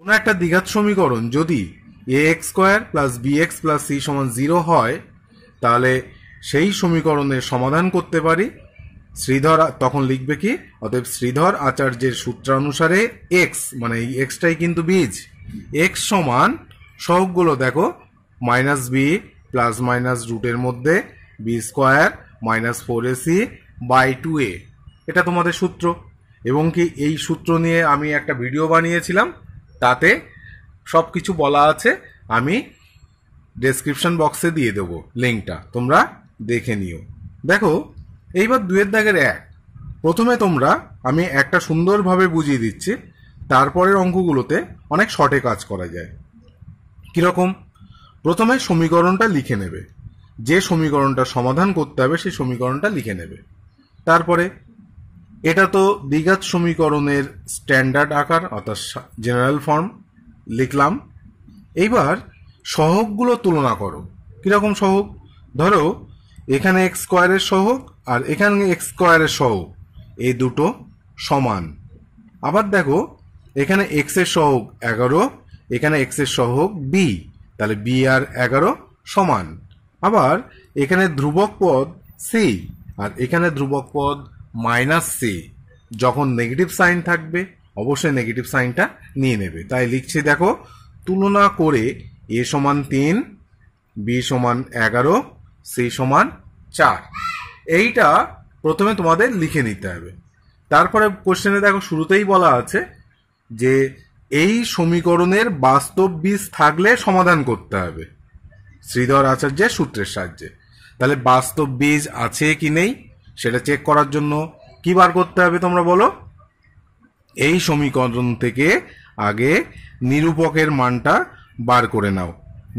কোনো একটা দ্বিঘাত সমীকরণ যদি A X square plus B X plus C সমান জিরো হয় তাহলে সেই সমীকরণের সমাধান করতে পারি শ্রীধর তখন লিখবে কি অতএব শ্রীধর আচার্যের সূত্রানুসারে এক্স মানে এই এক্সটাই কিন্তু বীজ এক্স সমান সবগুলো দেখো মাইনাস বি প্লাস মাইনাস রুটের মধ্যে B square minus four A C by two A এটা তোমাদের সূত্র এবং কি এই সূত্র নিয়ে আমি একটা ভিডিও বানিয়েছিলাম তাতে সব কিছু বলা আছে আমি ডেসক্রিপশন বক্সে দিয়ে দেব লিঙ্কটা তোমরা দেখে নিও দেখো এইবার দুয়ের দাগের এক প্রথমে তোমরা আমি একটা সুন্দরভাবে বুঝিয়ে দিচ্ছি তারপরের অঙ্কগুলোতে অনেক শর্টে কাজ করা যায় কীরকম প্রথমে সমীকরণটা লিখে নেবে যে সমীকরণটা সমাধান করতে হবে সেই সমীকরণটা লিখে নেবে তারপরে এটা তো দ্বিঘাত সমীকরণের স্ট্যান্ডার্ড আকার অর্থাৎ জেনারেল ফর্ম লিখলাম এইবার সহগগুলো তুলনা করো কীরকম সহগ ধরো এখানে এক্স স্কোয়ারের সহগ আর এখানে এক্স স্কোয়ারের সহগ এই দুটো সমান আবার দেখো এখানে এক্সের সহগ এগারো এখানে এক্সের সহগ বি তাহলে বি আর এগারো সমান আবার এখানে ধ্রুবক পদ সি আর এখানে ধ্রুবক পদ মাইনাস সি যখন নেগেটিভ সাইন থাকবে অবশ্যই নেগেটিভ সাইনটা নিয়ে নেবে তাই লিখছি দেখো তুলনা করে এ সমান তিন বি সমান এগারো সি সমান চার এইটা প্রথমে তোমাদের লিখে নিতে হবে তারপরে কোশ্চেনে দেখো শুরুতেই বলা আছে যে এই সমীকরণের বাস্তব বীজ থাকলে সমাধান করতে হবে শ্রীধর আচার্যের সূত্রের সাহায্যে তাহলে বাস্তব বীজ আছে কি নেই সেটা চেক করার জন্য কি বার করতে হবে তোমরা বলো এই সমীকরণ থেকে আগে নিরূপকের মানটা বার করে নাও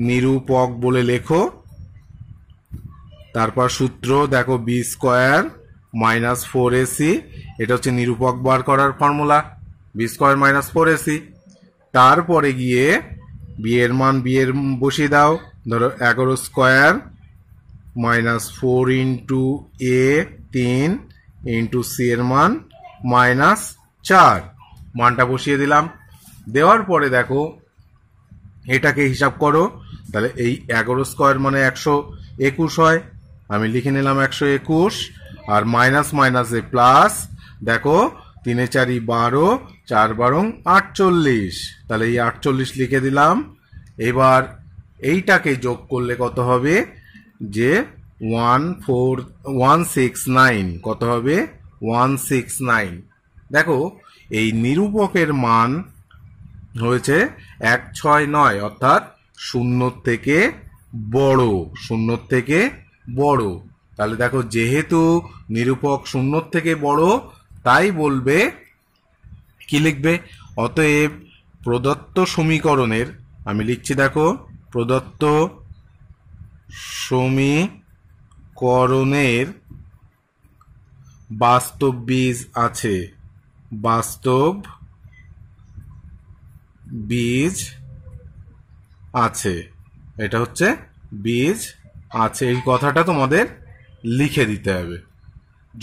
নিরূপক বলে লেখো তারপর সূত্র দেখো B square minus four A C এটা হচ্ছে নিরূপক বার করার formula B square minus four A C তারপরে গিয়ে বিয়ের মান বিয়ের বসিয়ে দাও ধরো এগারো square minus four into A তিন ইন্টু সি এর মান মাইনাস চার মানটা বসিয়ে দিলাম দেওয়ার পরে দেখো এটাকে হিসাব করো তাহলে এই এগারো স্কোয়ার মানে একশো একুশ হয় আমি লিখে নিলাম একশো একুশ আর মাইনাস মাইনাসে প্লাস দেখো তিনে চারি বারো চার বারং আটচল্লিশ তাহলে এই আটচল্লিশ লিখে দিলাম এবার এইটাকে যোগ করলে কত হবে যে one four one six nine কত হবে ওয়ান সিক্স নাইন দেখো এই নিরূপকের মান হয়েছে এক ছয় নয় অর্থাৎ শূন্য থেকে বড় শূন্য থেকে বড় তাহলে দেখো যেহেতু নিরূপক শূন্য থেকে বড় তাই বলবে কি লিখবে অতএব প্রদত্ত সমীকরণের আমি লিখছি দেখো প্রদত্ত সমীকরণের বাস্তব বীজ আছে বাস্তব বীজ আছে এটা হচ্ছে বীজ আছে এই কথাটা তোমাদের লিখে দিতে হবে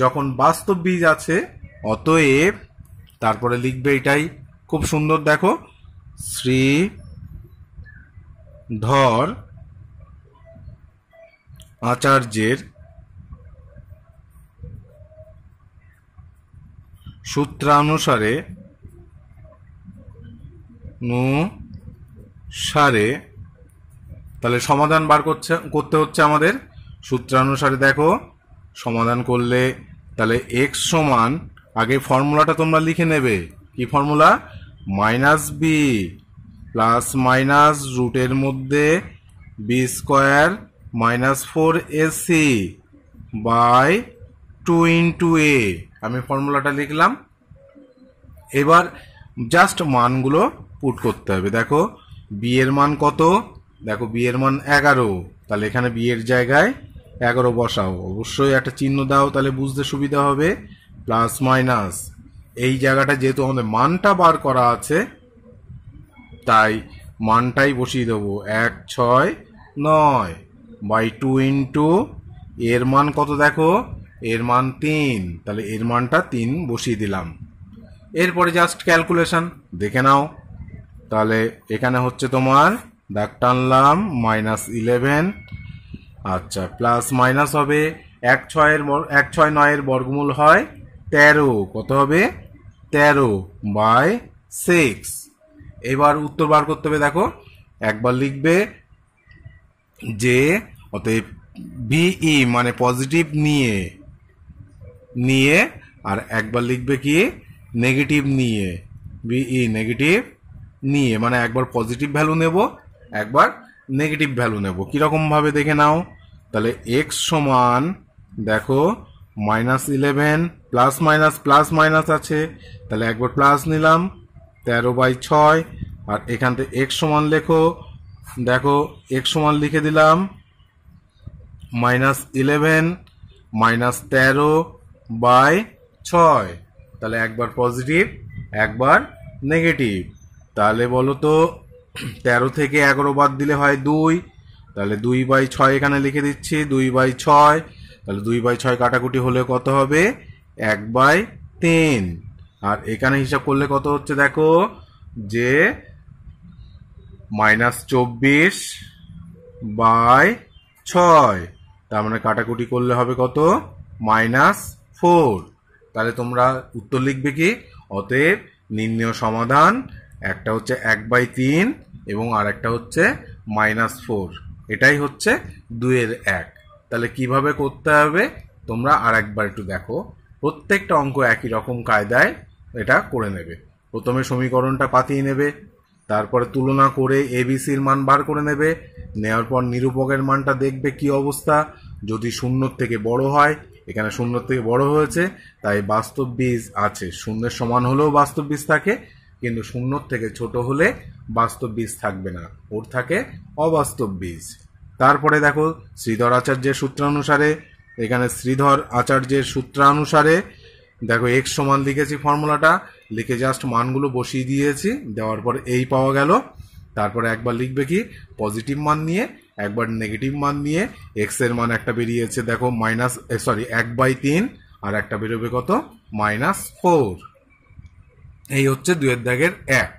যখন বাস্তব বীজ আছে অতএব তারপরে লিখবে এটাই খুব সুন্দর দেখো শ্রী ধর আচার্যের সূত্রানুসারে সারে তাহলে সমাধান বার করছে করতে হচ্ছে আমাদের সূত্রানুসারে দেখো সমাধান করলে তাহলে এক্স সমান আগে ফর্মুলাটা তোমরা লিখে নেবে কি formula minus B plus minus রুটের মধ্যে B square minus four A C by two into A আমি ফর্মুলাটা লিখলাম এবার জাস্ট মানগুলো পুট করতে হবে দেখো বি এর মান কত দেখো বি এর মান এগারো তাহলে এখানে বি এর জায়গায় এগারো বসাও অবশ্যই একটা চিহ্ন দাও তাহলে বুঝতে সুবিধা হবে প্লাস মাইনাস এই জায়গাটা যেহেতু আমাদের মানটা বার করা আছে তাই মানটাই বসিয়ে দেবো এক ছয় নয় বাই টু ইন্টু এর মান কত দেখো এর মান তিন তাহলে এর মানটা তিন বসিয়ে দিলাম এরপরে জাস্ট ক্যালকুলেশন দেখে নাও তাহলে এখানে হচ্ছে তোমার দাগ টানলাম মাইনাস ইলেভেন আচ্ছা প্লাস মাইনাস হবে এক ছয়ের এক ছয় নয়ের বর্গমূল হয় তেরো কত হবে তেরো বাই সিক্স এবার উত্তর বার করতে হবে দেখো একবার লিখবে যে অতএব বিই মানে পজিটিভ নিয়ে নিয়ে আর একবার লিখবে কি নেগেটিভ নিয়ে বিই নেগেটিভ নিয়ে মানে একবার পজিটিভ ভ্যালু নেব একবার নেগেটিভ ভ্যালু নেব কীরকমভাবে দেখে নাও তাহলে এক্স সমান দেখো minus eleven plus minus plus minus আছে তাহলে একবার প্লাস নিলাম তেরো বাই ছয় আর এখান থেকে এক্স সমান লেখো দেখো এক্স সমান লিখে দিলাম মাইনাস ইলেভেন মাইনাস তেরো বাই ছয় তাহলে একবার পজিটিভ একবার নেগেটিভ তাহলে বলো তো তেরো থেকে এগারো বাদ দিলে হয় দুই তাহলে দুই বাই ছয় এখানে লিখে দিচ্ছি দুই বাই ছয় তাহলে দুই বাই ছয় কাটাকুটি হলে কত হবে এক বাই তিন আর এখানে হিসাব করলে কত হচ্ছে দেখো যে মাইনাস চব্বিশ বাই ছয় তার মানে কাটাকুটি করলে হবে কত মাইনাস ফোর তাহলে তোমরা উত্তর লিখবে কি অতএব নির্ণয় সমাধান একটা হচ্ছে এক বাই তিন এবং আর একটা হচ্ছে মাইনাস ফোর এটাই হচ্ছে দুয়ের এক তাহলে কিভাবে করতে হবে তোমরা আর একবার একটু দেখো প্রত্যেকটা অঙ্ক একই রকম কায়দায় এটা করে নেবে প্রথমে সমীকরণটা পাতিয়ে নেবে তারপরে তুলনা করে এবিসির মান বার করে নেবে নেওয়ার পর নিরূপকের মানটা দেখবে কি অবস্থা যদি শূন্যর থেকে বড় হয় এখানে শূন্য থেকে বড় হয়েছে তাই বাস্তব বীজ আছে শূন্যের সমান হলেও বাস্তব বীজ থাকে কিন্তু শূন্যর থেকে ছোট হলে বাস্তব বীজ থাকবে না ওর থাকে অবাস্তব বীজ তারপরে দেখো শ্রীধর আচার্যের সূত্রানুসারে এখানে শ্রীধর আচার্যের সূত্রানুসারে দেখো এক্স সমান লিখেছি ফর্মুলাটা লিখে জাস্ট মানগুলো বসিয়ে দিয়েছি দেওয়ার পর এই পাওয়া গেল তারপরে একবার লিখবে কি পজিটিভ মান নিয়ে একবার নেগেটিভ মান নিয়ে এক্স এর মান একটা বেরিয়েছে দেখো মাইনাস সরি এক বাই তিন আর একটা বেরোবে কত মাইনাস ফোর এই হচ্ছে দুয়ের দাগের এক